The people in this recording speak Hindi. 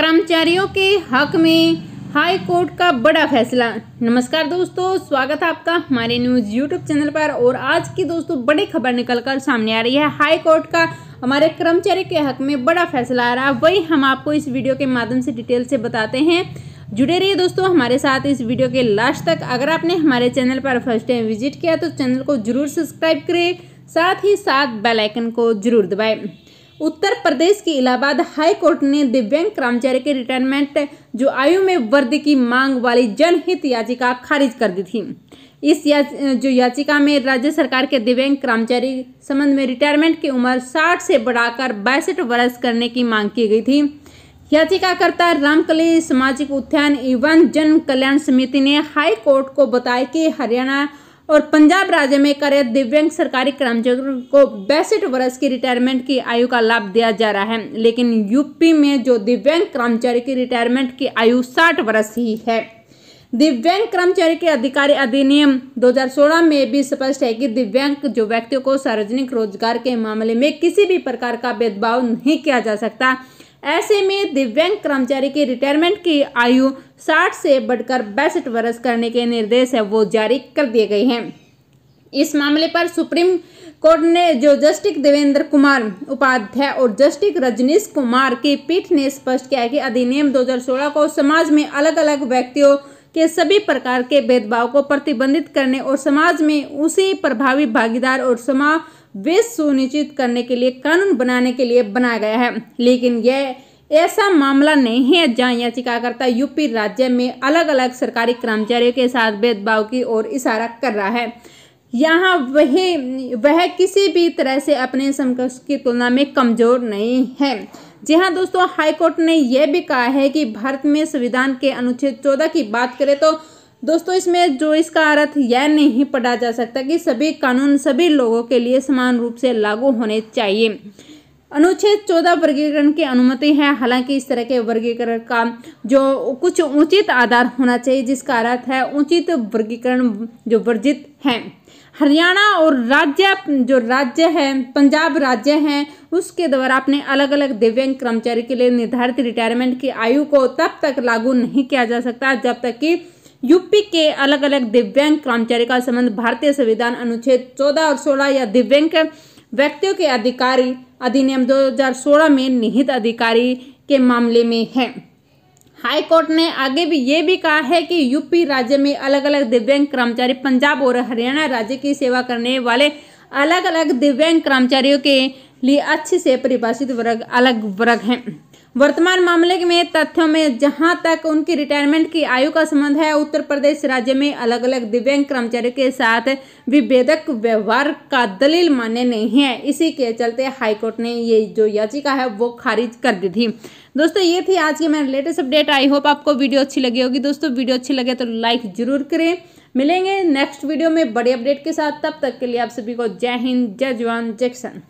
कर्मचारियों के हक में हाई कोर्ट का बड़ा फैसला नमस्कार दोस्तों स्वागत है आपका हमारे न्यूज़ यूट्यूब चैनल पर और आज की दोस्तों बड़ी खबर निकलकर सामने आ रही है हाई कोर्ट का हमारे कर्मचारी के हक में बड़ा फैसला आ रहा है वही हम आपको इस वीडियो के माध्यम से डिटेल से बताते हैं जुड़े रहिए दोस्तों हमारे साथ इस वीडियो के लास्ट तक अगर आपने हमारे चैनल पर फर्स्ट टाइम विजिट किया तो चैनल को जरूर सब्सक्राइब करें साथ ही साथ बेलाइकन को जरूर दबाएँ उत्तर प्रदेश के इलाहाबाद हाई कोर्ट ने दिव्यांग कर्मचारी के रिटायरमेंट जो आयु में वृद्धि की मांग वाली जनहित याचिका खारिज कर दी थी इस याच, जो याचिका में राज्य सरकार के दिव्यांग कर्मचारी संबंध में रिटायरमेंट की उम्र 60 से बढ़ाकर बासठ वर्ष करने की मांग की गई थी याचिकाकर्ता रामकली सामाजिक उत्थान एवं जन कल्याण समिति ने हाई कोर्ट को बताया कि हरियाणा और पंजाब राज्य में कार्यरत दिव्यांग सरकारी कर्मचारियों को बैसठ वर्ष की रिटायरमेंट की आयु का लाभ दिया जा रहा है लेकिन यूपी में जो दिव्यांग कर्मचारी की रिटायरमेंट की आयु साठ वर्ष ही है दिव्यांग कर्मचारी के अधिकारी अधिनियम 2016 में भी स्पष्ट है कि दिव्यांग जो व्यक्तियों को सार्वजनिक रोजगार के मामले में किसी भी प्रकार का भेदभाव नहीं किया जा सकता ऐसे में दिव्यांग कर्मचारी की रिटायरमेंट की आयु 60 से बढ़कर बैसठ वर्ष करने के निर्देश है वो जारी कर दिए गए हैं इस मामले पर सुप्रीम कोर्ट ने जो जस्टिस देवेंद्र कुमार उपाध्याय और जस्टिस रजनीश कुमार की पीठ ने स्पष्ट किया है कि अधिनियम 2016 को समाज में अलग अलग व्यक्तियों के सभी प्रकार के भेदभाव को प्रतिबंधित करने और समाज में उसे प्रभावी भागीदार और समावेश सुनिश्चित करने के लिए कानून बनाने के लिए बनाया गया है लेकिन यह ऐसा मामला नहीं है जहाँ याचिकाकर्ता यूपी राज्य में अलग अलग सरकारी कर्मचारियों के साथ भेदभाव की ओर इशारा कर रहा है यहाँ वह वह किसी भी तरह से अपने समकक्ष की तुलना में कमज़ोर नहीं है जी हाँ दोस्तों हाईकोर्ट ने यह भी कहा है कि भारत में संविधान के अनुच्छेद चौदह की बात करें तो दोस्तों इसमें जो इसका अर्थ यह नहीं पढ़ा जा सकता कि सभी कानून सभी लोगों के लिए समान रूप से लागू होने चाहिए अनुच्छेद चौदह वर्गीकरण की अनुमति है हालांकि इस तरह के वर्गीकरण का जो कुछ उचित आधार होना चाहिए जिसका अर्थ है उचित वर्गीकरण जो वर्जित है हरियाणा और राज्य जो राज्य है पंजाब राज्य है उसके द्वारा अपने अलग अलग दिव्यांग कर्मचारी के लिए निर्धारित रिटायरमेंट की आयु को तब तक लागू नहीं किया जा सकता जब तक कि यूपी के अलग अलग दिव्यांग कर्मचारी का संबंध भारतीय संविधान अनुच्छेद 14 और 16 या दिव्यांग व्यक्तियों के अधिकारी अधिनियम 2016 में निहित अधिकारी के मामले में है हाई कोर्ट ने आगे भी ये भी कहा है कि यूपी राज्य में अलग अलग दिव्यांग कर्मचारी पंजाब और हरियाणा राज्य की सेवा करने वाले अलग अलग दिव्यांग कर्मचारियों के लिए अच्छे से परिभाषित वर्ग अलग वर्ग हैं वर्तमान मामले में तथ्यों में जहां तक उनकी रिटायरमेंट की आयु का संबंध है उत्तर प्रदेश राज्य में अलग अलग दिव्यांग कर्मचारियों के साथ विभेदक व्यवहार का दलील मान्य नहीं है इसी के चलते हाईकोर्ट ने ये जो याचिका है वो खारिज कर दी थी दोस्तों ये थी आज की मेरी लेटेस्ट अपडेट आई होप आपको वीडियो अच्छी लगी होगी दोस्तों वीडियो अच्छी लगे तो लाइक जरूर करें मिलेंगे नेक्स्ट वीडियो में बड़ी अपडेट के साथ तब तक के लिए आप सभी को जय हिंद जय जवान जय किसान